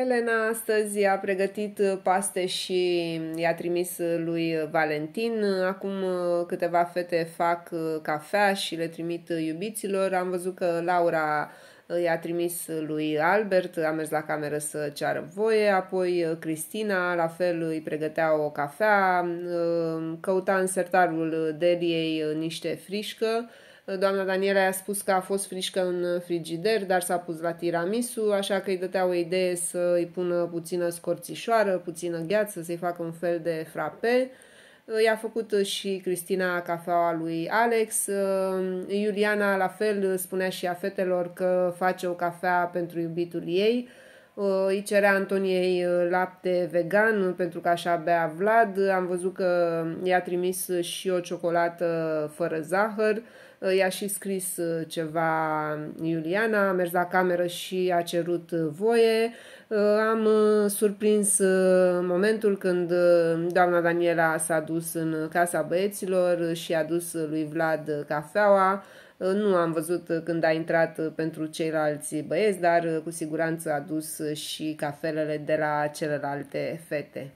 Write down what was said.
Elena astăzi a pregătit uh, paste și i-a trimis uh, lui Valentin. Acum uh, câteva fete fac cafea și le trimit iubiților. Am văzut că Laura i-a trimis lui Albert, a mers la cameră să ceară voie, apoi Cristina la fel îi pregătea o cafea, căuta în sertarul Deliei niște frișcă, Doamna Daniela a spus că a fost frișcă în frigider, dar s-a pus la tiramisu, așa că îi dătea o idee să îi pună puțină scorțișoară, puțină gheață, să-i facă un fel de frape. I-a făcut și Cristina cafeaua lui Alex. Iuliana, la fel, spunea și a fetelor că face o cafea pentru iubitul ei Uh, îi cerea Antoniei uh, lapte vegan uh, pentru că așa bea Vlad. Am văzut că i-a trimis și o ciocolată fără zahăr. I-a și scris ceva Iuliana, a mers la cameră și a cerut voie. Am surprins momentul când doamna Daniela s-a dus în casa băieților și a dus lui Vlad cafeaua Uh, nu am văzut uh, când a intrat uh, pentru ceilalți băieți, dar cu siguranță a dus și cafelele de la celelalte fete.